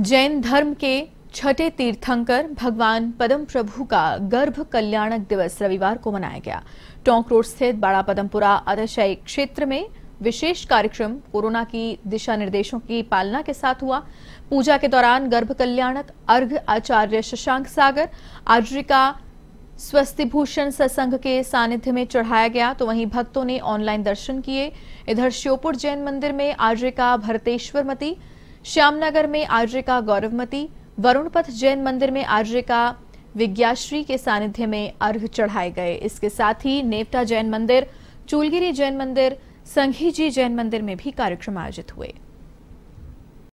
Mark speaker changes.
Speaker 1: जैन धर्म के छठे तीर्थंकर भगवान पदम प्रभु का गर्भ कल्याणक दिवस रविवार को मनाया गया टोंक रोड स्थित बड़ा पदमपुरा अतिशय क्षेत्र में विशेष कार्यक्रम कोरोना की दिशा निर्देशों की पालना के साथ हुआ पूजा के दौरान गर्भ कल्याणक अर्घ आचार्य शशांक सागर आजरिका स्वस्तिभूषण ससंघ के सानिध्य में चढ़ाया गया तो वहीं भक्तों ने ऑनलाइन दर्शन किए इधर श्योपुर जैन मंदिर में आजरिका भरतेश्वरमती मती श्यामनगर में आर्य का गौरवमती वरुणपथ जैन मंदिर में आर्य का विज्ञाश्री के सानिध्य में अर्घ चढ़ाए गए इसके साथ ही नेवटा जैन मंदिर चूलगिरी जैन मंदिर संघी जी जैन मंदिर में भी कार्यक्रम आयोजित हुए